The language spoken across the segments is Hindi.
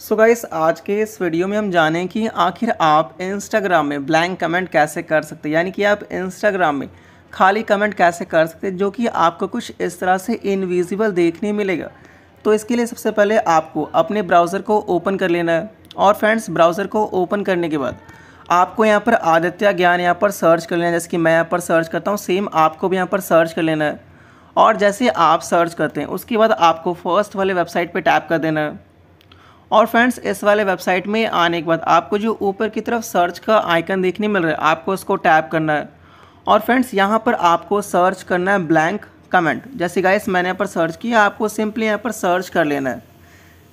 सो so गाइस आज के इस वीडियो में हम जाने कि आखिर आप इंस्टाग्राम में ब्लैंक कमेंट कैसे कर सकते हैं यानी कि आप इंस्टाग्राम में खाली कमेंट कैसे कर सकते हैं जो कि आपको कुछ इस तरह से इनविजिबल देखने मिलेगा तो इसके लिए सबसे पहले आपको अपने ब्राउज़र को ओपन कर लेना है और फ्रेंड्स ब्राउज़र को ओपन करने के बाद आपको यहाँ पर आदित्य ज्ञान यहाँ पर सर्च कर लेना है जैसे कि मैं यहाँ पर सर्च करता हूँ सेम आपको भी यहाँ पर सर्च कर लेना है और जैसे आप सर्च करते हैं उसके बाद आपको फर्स्ट वाले वेबसाइट पर टैप कर देना है और फ्रेंड्स इस वाले वेबसाइट में आने के बाद आपको जो ऊपर की तरफ सर्च का आइकन देखने मिल रहा है आपको उसको टैप करना है और फ्रेंड्स यहाँ पर आपको सर्च करना है ब्लैंक कमेंट जैसे गाइस मैंने यहाँ पर सर्च किया आपको सिंपली यहाँ पर सर्च कर लेना है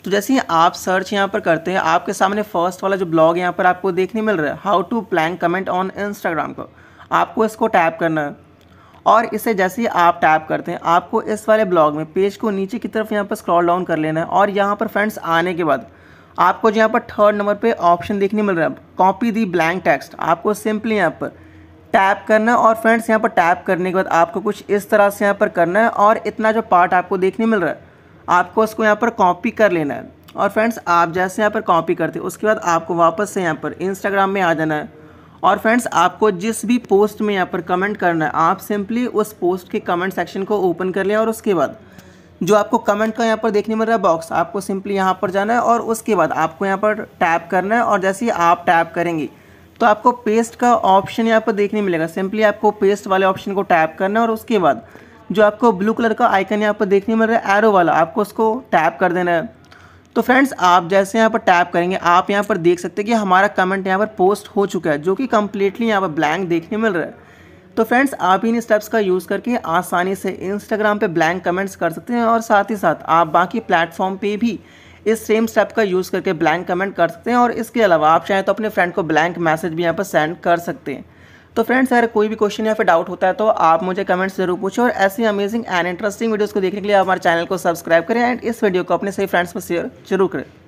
तो जैसे ही आप सर्च यहाँ पर करते हैं आपके सामने फर्स्ट वाला जो ब्लॉग यहाँ पर आपको देखने मिल रहा है how to blank comment on Instagram को आपको इसको टैप करना है और इसे जैसे ही आप टैप करते हैं आपको इस वाले ब्लॉग में पेज को नीचे की तरफ यहाँ पर स्क्रॉल डाउन कर लेना है और यहाँ पर फ्रेंड्स आने के बाद आपको जो यहाँ पर थर्ड नंबर पे ऑप्शन देखने मिल रहा है कॉपी दी ब्लैंक टेक्स्ट आपको सिंपली यहाँ पर टैप करना है और फ्रेंड्स यहाँ पर टैप करने के बाद आपको कुछ इस तरह से यहाँ पर करना है और इतना जो पार्ट आपको देखने मिल रहा है आपको उसको यहाँ पर कॉपी कर लेना है और फ्रेंड्स आप जैसे यहाँ पर कॉपी करते हैं उसके बाद आपको वापस से यहाँ पर इंस्टाग्राम में आ जाना है और फ्रेंड्स आपको जिस भी पोस्ट में यहाँ पर कमेंट करना है आप सिंपली उस पोस्ट के कमेंट सेक्शन को ओपन कर लें और उसके बाद जो आपको कमेंट का यहाँ पर देखने मिल रहा है बॉक्स आपको सिंपली यहाँ पर जाना है और उसके बाद आपको यहाँ पर टैप करना है और जैसे ही आप टैप करेंगे तो आपको पेस्ट का ऑप्शन यहाँ पर देखने मिलेगा सिंपली आपको पेस्ट वाले ऑप्शन को टैप करना है और उसके बाद जो आपको ब्लू कलर का आइकन यहाँ पर देखने मिल रहा है एरो वाला आपको उसको टैप कर देना है तो फ्रेंड्स आप जैसे यहाँ पर टैप करेंगे आप यहाँ पर देख सकते हैं कि हमारा कमेंट यहाँ पर पोस्ट हो चुका है जो कि कम्प्लीटली यहाँ पर ब्लैंक देखने मिल रहा है तो फ्रेंड्स आप इन स्टेप्स का यूज़ करके आसानी से इंस्टाग्राम पर ब्लैंक कमेंट्स कर सकते हैं और साथ ही साथ आप बाकी प्लेटफॉर्म पर भी इस सेम स्टेप का यूज़ करके ब्लैंक कमेंट कर सकते हैं और इसके अलावा आप चाहें तो अपने फ्रेंड को ब्लैंक मैसेज भी यहाँ पर सेंड कर सकते हैं तो फ्रेंड्स अगर कोई भी क्वेश्चन या फिर डाउट होता है तो आप मुझे कमेंट्स जरूर पूछो और ऐसी अमेजिंग एंड इंटरेस्टिंग वीडियोज़ को देखने के लिए हमारे चैनल को सब्सक्राइब करें एंड इस वीडियो को अपने सही फ्रेंड्स में शेयर जरूर करें